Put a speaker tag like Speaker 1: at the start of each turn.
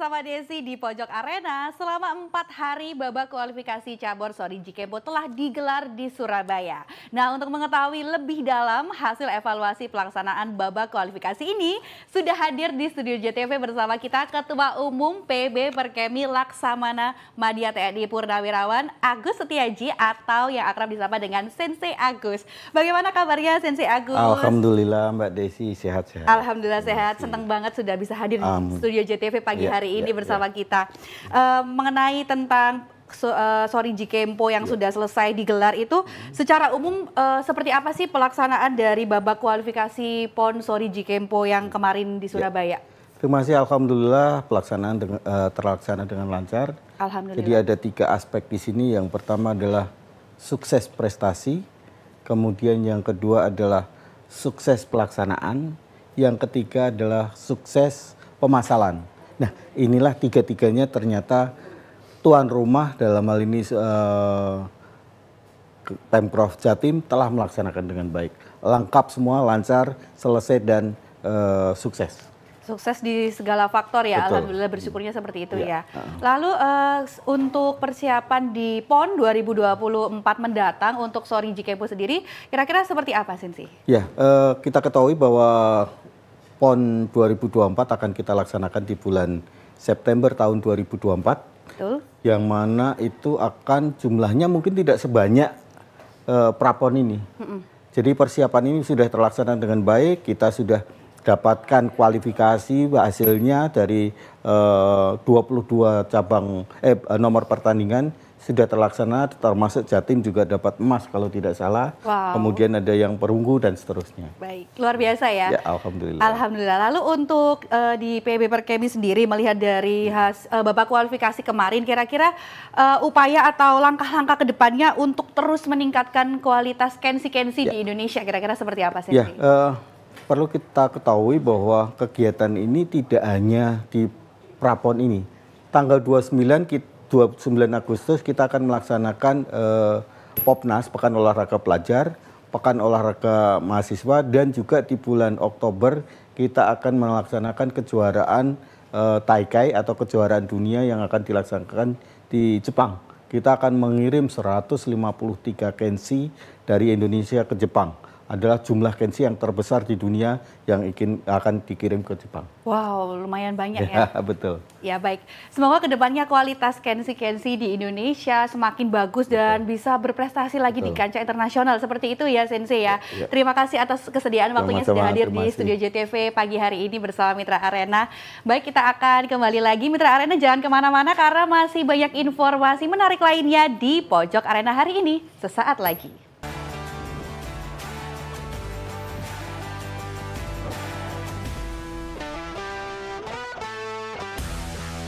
Speaker 1: bersama Desi di Pojok Arena. Selama empat hari babak kualifikasi cabur Sori Jikebo telah digelar di Surabaya. Nah untuk mengetahui lebih dalam hasil evaluasi pelaksanaan babak kualifikasi ini, sudah hadir di studio JTV bersama kita Ketua Umum PB Perkemi Laksamana Madia TNI Purnawirawan Agus Setiaji atau yang akrab disapa dengan Sensei Agus. Bagaimana kabarnya Sensei Agus? Alhamdulillah
Speaker 2: Mbak Desi sehat-sehat.
Speaker 1: Alhamdulillah sehat, senang banget sudah bisa hadir di studio JTV pagi ya. hari ini ya, ya. bersama ya. kita uh, mengenai tentang so, uh, sorry Jikempo yang yeah. sudah selesai digelar itu hmm. secara umum uh, seperti apa sih pelaksanaan dari babak kualifikasi PON sorry Jikempo yang hmm. kemarin di ya. Surabaya? Yeah.
Speaker 2: Terima kasih, alhamdulillah pelaksanaan dengan, uh, terlaksana dengan lancar. Alhamdulillah. Jadi ada tiga aspek di sini. Yang pertama adalah sukses prestasi, kemudian yang kedua adalah sukses pelaksanaan, yang ketiga adalah sukses pemasalan. Nah, inilah tiga-tiganya ternyata tuan rumah dalam hal ini uh, Pemprov Jatim telah melaksanakan dengan baik. Lengkap semua, lancar, selesai dan uh, sukses
Speaker 1: sukses di segala faktor ya. Betul. Alhamdulillah bersyukurnya seperti itu iya. ya. ya. Lalu uh, untuk persiapan di PON 2024 mendatang untuk Sorry Jikepo sendiri kira-kira seperti apa Sinsi?
Speaker 2: Ya, uh, kita ketahui bahwa PON 2024 akan kita laksanakan di bulan September tahun 2024. Betul. Yang mana itu akan jumlahnya mungkin tidak sebanyak uh, prapon ini. Mm -mm. Jadi persiapan ini sudah terlaksana dengan baik, kita sudah dapatkan kualifikasi hasilnya dari eh, uh, 22 cabang eh nomor pertandingan sudah terlaksana termasuk Jatim juga dapat emas kalau tidak salah. Wow. Kemudian ada yang perunggu dan seterusnya.
Speaker 1: Baik, luar biasa ya. Ya, alhamdulillah. Alhamdulillah. Lalu untuk uh, di PB Perkemi sendiri melihat dari has, uh, Bapak kualifikasi kemarin kira-kira uh, upaya atau langkah-langkah ke depannya untuk terus meningkatkan kualitas kensi-kensi ya. di Indonesia kira-kira seperti apa sih? Ya,
Speaker 2: uh, perlu kita ketahui bahwa kegiatan ini tidak hanya di Prapon ini. Tanggal 29 kita 29 Agustus kita akan melaksanakan uh, Popnas Pekan Olahraga Pelajar, Pekan Olahraga Mahasiswa dan juga di bulan Oktober kita akan melaksanakan kejuaraan uh, eh, Taikai atau kejuaraan dunia yang akan dilaksanakan di Jepang. Kita akan mengirim 153 kensi dari Indonesia ke Jepang adalah jumlah kensi yang terbesar di dunia yang ingin, akan dikirim ke Jepang.
Speaker 1: Wow, lumayan banyak ya. ya. Betul. Ya baik. Semoga kedepannya kualitas kensi-kensi di Indonesia semakin bagus betul. dan bisa berprestasi lagi betul. di kancah internasional seperti itu ya Sensei ya. ya. ya. Terima kasih atas kesediaan waktunya sudah hadir di studio JTV pagi hari ini bersama Mitra Arena. Baik, kita akan kembali lagi Mitra Arena jangan kemana-mana karena masih banyak informasi menarik lainnya di pojok Arena hari ini sesaat lagi.